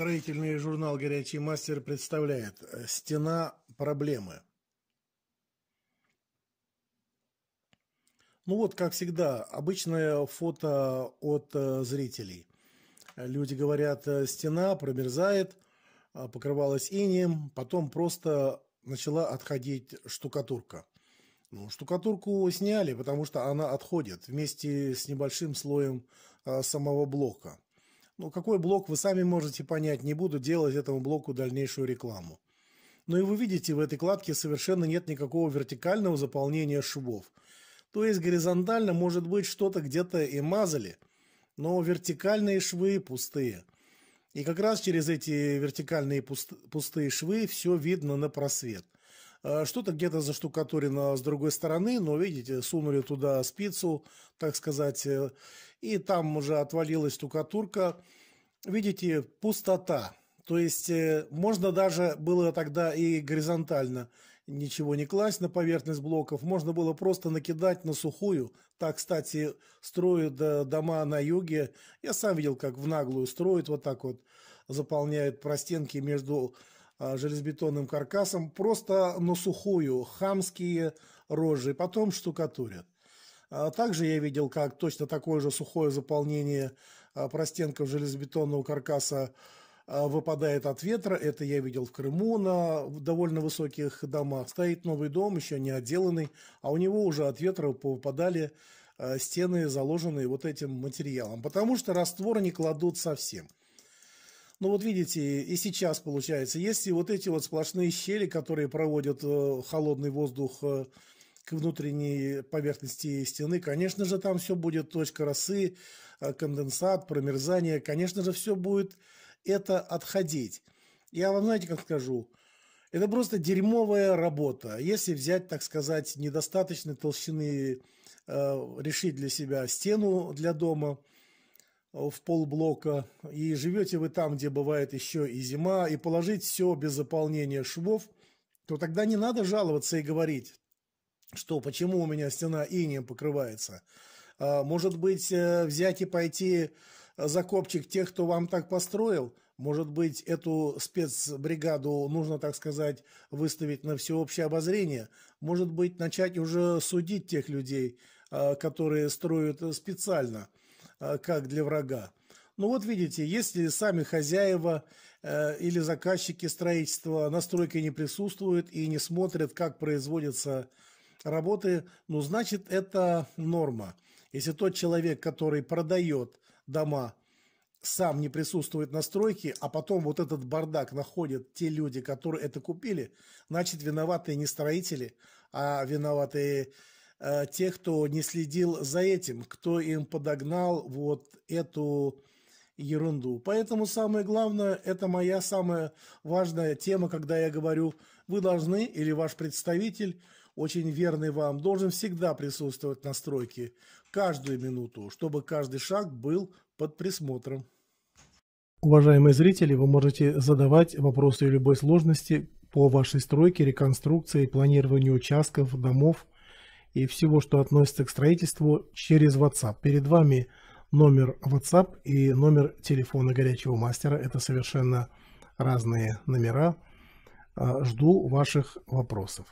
Строительный журнал «Горячий мастер» представляет «Э, «Стена проблемы». Ну вот, как всегда, обычное фото от э, зрителей. Люди говорят, э, стена промерзает, а покрывалась инеем, потом просто начала отходить штукатурка. Ну, штукатурку сняли, потому что она отходит вместе с небольшим слоем самого блока. Ну, какой блок, вы сами можете понять, не буду делать этому блоку дальнейшую рекламу. Ну и вы видите, в этой кладке совершенно нет никакого вертикального заполнения швов. То есть горизонтально, может быть, что-то где-то и мазали, но вертикальные швы пустые. И как раз через эти вертикальные пустые швы все видно на просвет. Э, что-то где-то заштукатурено с другой стороны, но, видите, сунули туда спицу, так сказать, э, и там уже отвалилась штукатурка. Видите, пустота. То есть э, можно даже было тогда и горизонтально ничего не класть на поверхность блоков, можно было просто накидать на сухую. Так, кстати, строят дома на юге. Я сам видел, как в наглую строят вот так вот, заполняют простенки между а, железобетонным каркасом, просто на сухую, хамские рожи, потом штукатурят. А, также я видел, как точно такое же сухое заполнение а, простенков железобетонного каркаса выпадает от ветра. Это я видел в Крыму на довольно высоких домах. Стоит новый дом, еще не отделанный, а у него уже от ветра попадали стены, заложенные вот этим материалом. Потому что раствор не кладут совсем – ну вот видите, и сейчас получается, есть и вот эти вот сплошные щели, которые проводят э, холодный воздух э, к внутренней поверхности стены, конечно же, там все будет точка росы, э, конденсат, промерзание, конечно же, все будет это отходить. Я вам, знаете, как скажу, это просто дерьмовая работа. Если взять, так сказать, недостаточной толщины, э, решить для себя стену для дома – Э, в полблока, и живете вы там, где бывает еще и зима, и положить все без заполнения швов, то тогда не надо жаловаться и говорить, что почему у меня стена инеем покрывается. А, может быть, э, взять и пойти за копчик тех, кто вам так построил? Может быть, эту спецбригаду нужно, так сказать, выставить на всеобщее обозрение? Может быть, начать уже судить тех людей, а, которые строят э, специально – а, как для врага. Ну вот видите, если сами хозяева э, или заказчики строительства на стройке не присутствуют и не смотрят, как производятся работы, ну значит это норма. Если тот человек, который продает дома, сам не присутствует на стройке, а потом вот этот бардак находят те люди, которые это купили, значит виноваты не строители, а виноваты Э, тех, кто не следил за этим, кто им подогнал вот эту ерунду. Поэтому самое главное, это моя самая важная тема, когда я говорю, вы должны или ваш представитель, очень верный вам, должен всегда присутствовать на стройке каждую минуту, чтобы каждый шаг был под присмотром. Уважаемые зрители, вы можете задавать вопросы любой сложности по вашей стройке, реконструкции, планированию участков, домов, и всего, что относится к строительству через WhatsApp. Перед вами номер WhatsApp и номер телефона горячего мастера. Это совершенно разные номера. А, жду ваших вопросов.